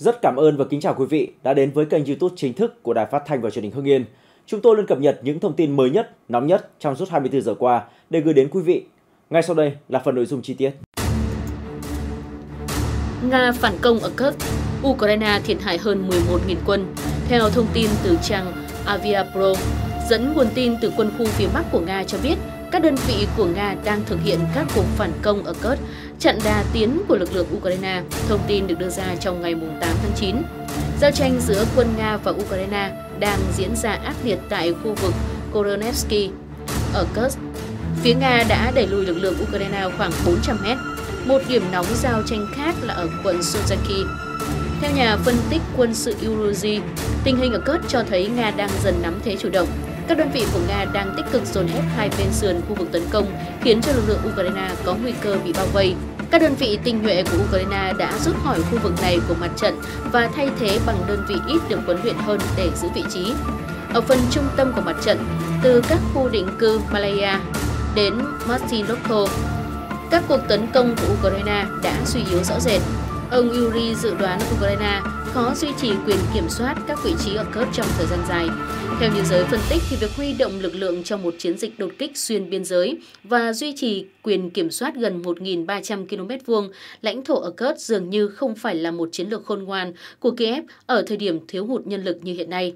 Rất cảm ơn và kính chào quý vị đã đến với kênh YouTube chính thức của Đài Phát thanh và Truyền hình Hưng Yên. Chúng tôi luôn cập nhật những thông tin mới nhất, nóng nhất trong suốt 24 giờ qua để gửi đến quý vị. Ngay sau đây là phần nội dung chi tiết. Nga phản công ở Kursk, Ukraine thiệt hại hơn 11.000 quân. Theo thông tin từ trang Aviapro, dẫn nguồn tin từ quân khu phía Bắc của Nga cho biết, các đơn vị của Nga đang thực hiện các cuộc phản công ở Kursk, chặn đà tiến của lực lượng Ukraine, thông tin được đưa ra trong ngày 8 tháng 9. Giao tranh giữa quân Nga và Ukraine đang diễn ra ác liệt tại khu vực Koronevsky ở Kursk. Phía Nga đã đẩy lùi lực lượng Ukraine khoảng 400 mét. Một điểm nóng giao tranh khác là ở quận Suzaki. Theo nhà phân tích quân sự Eurozone, tình hình ở Kursk cho thấy Nga đang dần nắm thế chủ động các đơn vị của Nga đang tích cực dồn hết hai bên sườn khu vực tấn công, khiến cho lực lượng Ukraine có nguy cơ bị bao vây. Các đơn vị tinh nhuệ của Ukraine đã rút khỏi khu vực này của mặt trận và thay thế bằng đơn vị ít được huấn luyện hơn để giữ vị trí. Ở phần trung tâm của mặt trận, từ các khu định cư Malaya đến Martinovko, các cuộc tấn công của Ukraine đã suy yếu rõ rệt. Ông Yuri dự đoán Ukraine khó duy trì quyền kiểm soát các vị trí ở Kurt trong thời gian dài. Theo Nhân giới phân tích thì việc huy động lực lượng trong một chiến dịch đột kích xuyên biên giới và duy trì quyền kiểm soát gần 1.300 km vuông lãnh thổ ở Kurd dường như không phải là một chiến lược khôn ngoan của Kiev ở thời điểm thiếu hụt nhân lực như hiện nay.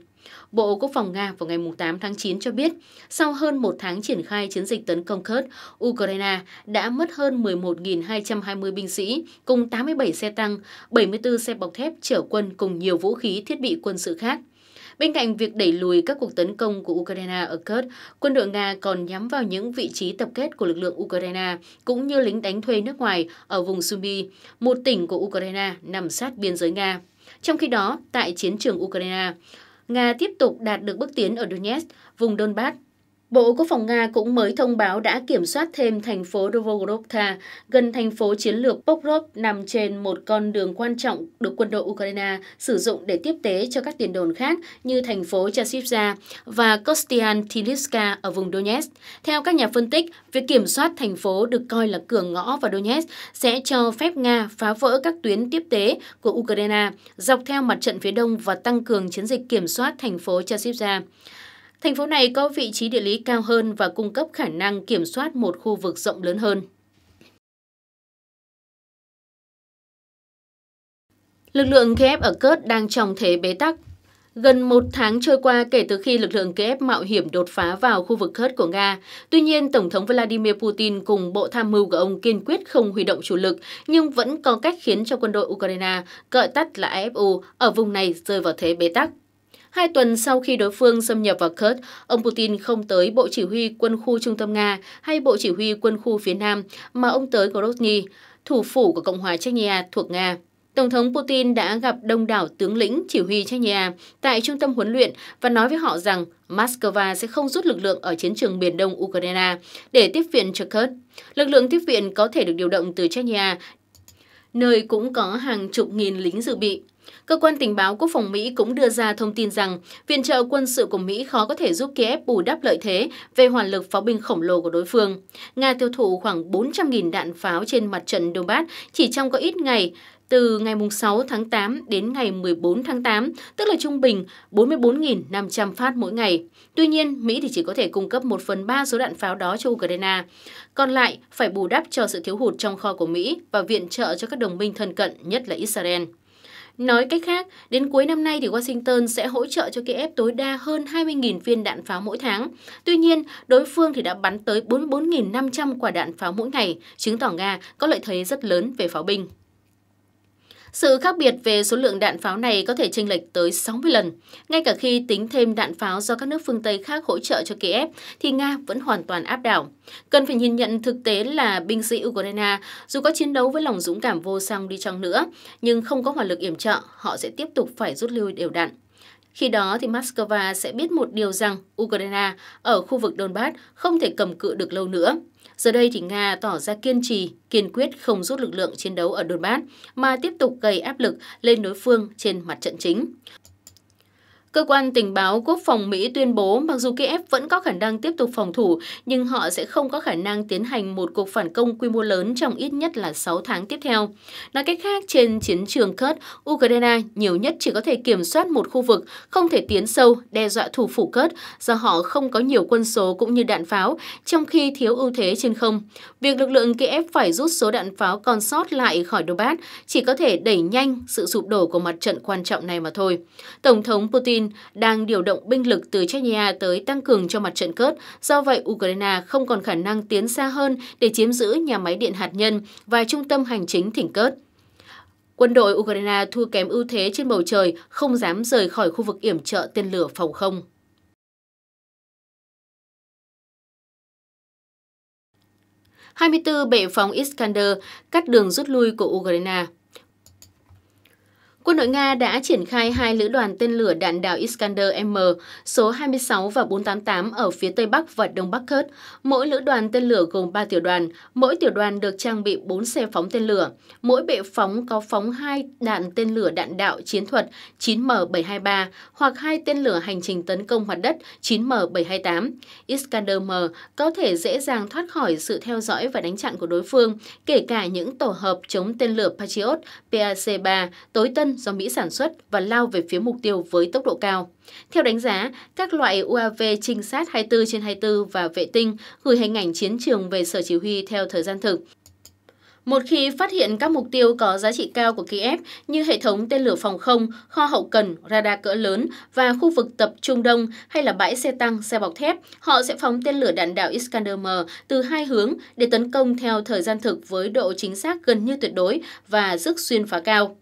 Bộ Quốc phòng Nga vào ngày 8 tháng 9 cho biết, sau hơn một tháng triển khai chiến dịch tấn công Kurd, Ukraine đã mất hơn 11.220 binh sĩ cùng 87 xe tăng, 74 xe bọc thép chở quân cùng nhiều vũ khí thiết bị quân sự khác – Bên cạnh việc đẩy lùi các cuộc tấn công của Ukraine ở Kurd, quân đội Nga còn nhắm vào những vị trí tập kết của lực lượng Ukraine cũng như lính đánh thuê nước ngoài ở vùng Sumy, một tỉnh của Ukraine nằm sát biên giới Nga. Trong khi đó, tại chiến trường Ukraine, Nga tiếp tục đạt được bước tiến ở Donetsk, vùng Donbass Bộ Quốc phòng Nga cũng mới thông báo đã kiểm soát thêm thành phố Dovorovka, gần thành phố chiến lược Pokrov nằm trên một con đường quan trọng được quân đội Ukraine sử dụng để tiếp tế cho các tiền đồn khác như thành phố Chasivza và Kostian Tilivska ở vùng Donetsk. Theo các nhà phân tích, việc kiểm soát thành phố được coi là cửa ngõ vào Donetsk sẽ cho phép Nga phá vỡ các tuyến tiếp tế của Ukraine dọc theo mặt trận phía đông và tăng cường chiến dịch kiểm soát thành phố Chasivza. Thành phố này có vị trí địa lý cao hơn và cung cấp khả năng kiểm soát một khu vực rộng lớn hơn. Lực lượng Kiev ở Kurt đang trong thế bế tắc. Gần một tháng trôi qua kể từ khi lực lượng Kiev mạo hiểm đột phá vào khu vực Kurt của Nga, tuy nhiên Tổng thống Vladimir Putin cùng Bộ Tham mưu của ông kiên quyết không huy động chủ lực, nhưng vẫn có cách khiến cho quân đội Ukraine, gọi tắt là AFU, ở vùng này rơi vào thế bế tắc. Hai tuần sau khi đối phương xâm nhập vào Kurd, ông Putin không tới Bộ Chỉ huy quân khu Trung tâm Nga hay Bộ Chỉ huy quân khu phía Nam, mà ông tới Grozny, thủ phủ của Cộng hòa Chechnya thuộc Nga. Tổng thống Putin đã gặp đông đảo tướng lĩnh chỉ huy Chechnya tại trung tâm huấn luyện và nói với họ rằng Moscow sẽ không rút lực lượng ở chiến trường miền đông Ukraine để tiếp viện cho Kurd. Lực lượng tiếp viện có thể được điều động từ Chechnya, nơi cũng có hàng chục nghìn lính dự bị. Cơ quan tình báo quốc phòng Mỹ cũng đưa ra thông tin rằng viện trợ quân sự của Mỹ khó có thể giúp Kiev bù đắp lợi thế về hỏa lực pháo binh khổng lồ của đối phương. Nga tiêu thụ khoảng 400.000 đạn pháo trên mặt trận Donbass chỉ trong có ít ngày, từ ngày 6 tháng 8 đến ngày 14 tháng 8, tức là trung bình 44.500 phát mỗi ngày. Tuy nhiên, Mỹ thì chỉ có thể cung cấp 1 phần 3 số đạn pháo đó cho Ukraine. Còn lại, phải bù đắp cho sự thiếu hụt trong kho của Mỹ và viện trợ cho các đồng minh thân cận, nhất là Israel. Nói cách khác, đến cuối năm nay thì Washington sẽ hỗ trợ cho Kiev tối đa hơn 20.000 viên đạn pháo mỗi tháng. Tuy nhiên, đối phương thì đã bắn tới 44.500 quả đạn pháo mỗi ngày, chứng tỏ Nga có lợi thế rất lớn về pháo binh. Sự khác biệt về số lượng đạn pháo này có thể chênh lệch tới 60 lần. Ngay cả khi tính thêm đạn pháo do các nước phương Tây khác hỗ trợ cho Kiev, thì Nga vẫn hoàn toàn áp đảo. Cần phải nhìn nhận thực tế là binh sĩ Ukraine, dù có chiến đấu với lòng dũng cảm vô song đi chăng nữa, nhưng không có hỏa lực yểm trợ, họ sẽ tiếp tục phải rút lui đều đạn. Khi đó thì Moscow sẽ biết một điều rằng Ukraine ở khu vực Donbass không thể cầm cự được lâu nữa. Giờ đây thì Nga tỏ ra kiên trì, kiên quyết không rút lực lượng chiến đấu ở Donbass mà tiếp tục gây áp lực lên đối phương trên mặt trận chính. Cơ quan tình báo quốc phòng Mỹ tuyên bố mặc dù Kiev vẫn có khả năng tiếp tục phòng thủ, nhưng họ sẽ không có khả năng tiến hành một cuộc phản công quy mô lớn trong ít nhất là 6 tháng tiếp theo. Nói cách khác, trên chiến trường Kurd, Ukraine nhiều nhất chỉ có thể kiểm soát một khu vực, không thể tiến sâu, đe dọa thủ phủ Kurd do họ không có nhiều quân số cũng như đạn pháo, trong khi thiếu ưu thế trên không. Việc lực lượng Kiev phải rút số đạn pháo còn sót lại khỏi Donbass chỉ có thể đẩy nhanh sự sụp đổ của mặt trận quan trọng này mà thôi. Tổng thống Putin Putin đang điều động binh lực từ Chechnya tới tăng cường cho mặt trận cớt, do vậy Ukraine không còn khả năng tiến xa hơn để chiếm giữ nhà máy điện hạt nhân và trung tâm hành chính thỉnh cớt. Quân đội Ukraine thua kém ưu thế trên bầu trời, không dám rời khỏi khu vực yểm trợ tên lửa phòng không. hai mươi bốn bệ phóng Iskander cắt đường rút lui của Ukraine. Quân đội Nga đã triển khai hai lữ đoàn tên lửa đạn đạo Iskander-M số 26 và 488 ở phía Tây Bắc và Đông Bắc Kurd. Mỗi lữ đoàn tên lửa gồm 3 tiểu đoàn, mỗi tiểu đoàn được trang bị 4 xe phóng tên lửa. Mỗi bệ phóng có phóng 2 đạn tên lửa đạn đạo chiến thuật 9M723 hoặc hai tên lửa hành trình tấn công hoạt đất 9M728. Iskander-M có thể dễ dàng thoát khỏi sự theo dõi và đánh chặn của đối phương, kể cả những tổ hợp chống tên lửa Patriot PAC-3 tối tân do Mỹ sản xuất và lao về phía mục tiêu với tốc độ cao. Theo đánh giá, các loại UAV trinh sát 24 trên 24 và vệ tinh gửi hình ảnh chiến trường về sở chỉ huy theo thời gian thực. Một khi phát hiện các mục tiêu có giá trị cao của Kiev như hệ thống tên lửa phòng không, kho hậu cần, radar cỡ lớn và khu vực tập trung đông hay là bãi xe tăng, xe bọc thép, họ sẽ phóng tên lửa đạn đạo Iskander-M từ hai hướng để tấn công theo thời gian thực với độ chính xác gần như tuyệt đối và sức xuyên phá cao.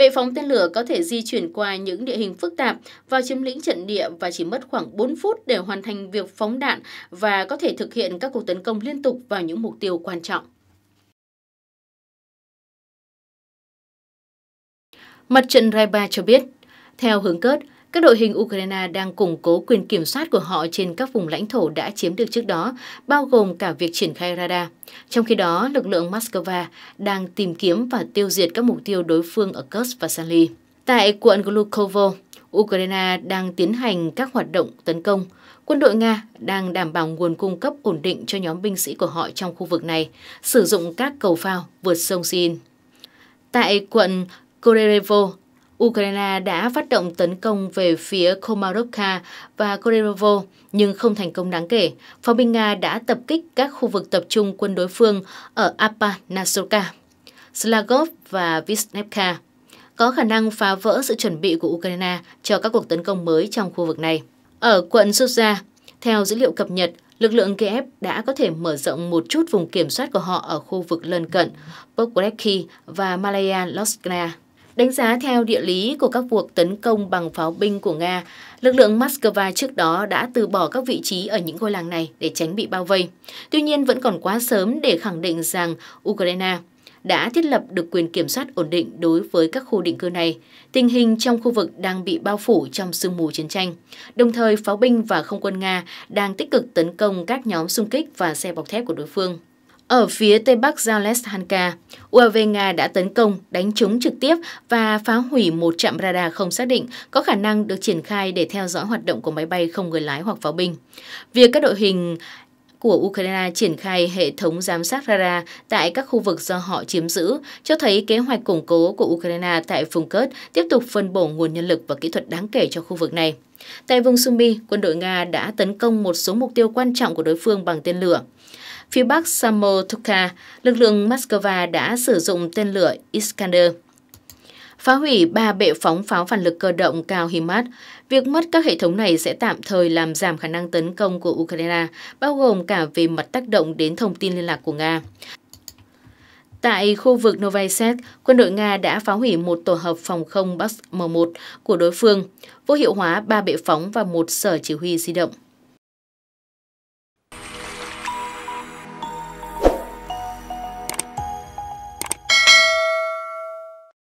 Bệ phóng tên lửa có thể di chuyển qua những địa hình phức tạp và chiếm lĩnh trận địa và chỉ mất khoảng 4 phút để hoàn thành việc phóng đạn và có thể thực hiện các cuộc tấn công liên tục vào những mục tiêu quan trọng. Mặt trận Raiba cho biết, theo hướng cớt, các đội hình Ukraine đang củng cố quyền kiểm soát của họ trên các vùng lãnh thổ đã chiếm được trước đó, bao gồm cả việc triển khai radar. Trong khi đó, lực lượng Moscow đang tìm kiếm và tiêu diệt các mục tiêu đối phương ở Kursk và Sanly. Tại quận Glukovo, Ukraine đang tiến hành các hoạt động tấn công. Quân đội Nga đang đảm bảo nguồn cung cấp ổn định cho nhóm binh sĩ của họ trong khu vực này, sử dụng các cầu phao vượt sông Sin. Tại quận Korerevo, Ukraine đã phát động tấn công về phía Komarovka và Korerovo, nhưng không thành công đáng kể. Pháo binh Nga đã tập kích các khu vực tập trung quân đối phương ở Apanasorka, Slagov và Visnevka, có khả năng phá vỡ sự chuẩn bị của Ukraine cho các cuộc tấn công mới trong khu vực này. Ở quận Suzha, theo dữ liệu cập nhật, lực lượng Kiev đã có thể mở rộng một chút vùng kiểm soát của họ ở khu vực lân cận Pokrovsky và Malaya Loskna. Đánh giá theo địa lý của các cuộc tấn công bằng pháo binh của Nga, lực lượng Moscow trước đó đã từ bỏ các vị trí ở những ngôi làng này để tránh bị bao vây. Tuy nhiên vẫn còn quá sớm để khẳng định rằng Ukraine đã thiết lập được quyền kiểm soát ổn định đối với các khu định cư này. Tình hình trong khu vực đang bị bao phủ trong sương mù chiến tranh. Đồng thời, pháo binh và không quân Nga đang tích cực tấn công các nhóm xung kích và xe bọc thép của đối phương. Ở phía tây bắc Zaleshanka, UAV Nga đã tấn công, đánh trúng trực tiếp và phá hủy một trạm radar không xác định có khả năng được triển khai để theo dõi hoạt động của máy bay không người lái hoặc pháo binh. Việc các đội hình của Ukraine triển khai hệ thống giám sát radar tại các khu vực do họ chiếm giữ, cho thấy kế hoạch củng cố của Ukraine tại vùng Kurd tiếp tục phân bổ nguồn nhân lực và kỹ thuật đáng kể cho khu vực này. Tại vùng Sumy, quân đội Nga đã tấn công một số mục tiêu quan trọng của đối phương bằng tên lửa. Phía Bắc Samotukha, lực lượng Moscow đã sử dụng tên lửa Iskander phá hủy ba bệ phóng pháo phản lực cơ động cao HIMARS. Việc mất các hệ thống này sẽ tạm thời làm giảm khả năng tấn công của Ukraine, bao gồm cả về mặt tác động đến thông tin liên lạc của Nga. Tại khu vực Novaisek, quân đội Nga đã phá hủy một tổ hợp phòng không Bus M1 của đối phương, vô hiệu hóa ba bệ phóng và một sở chỉ huy di động.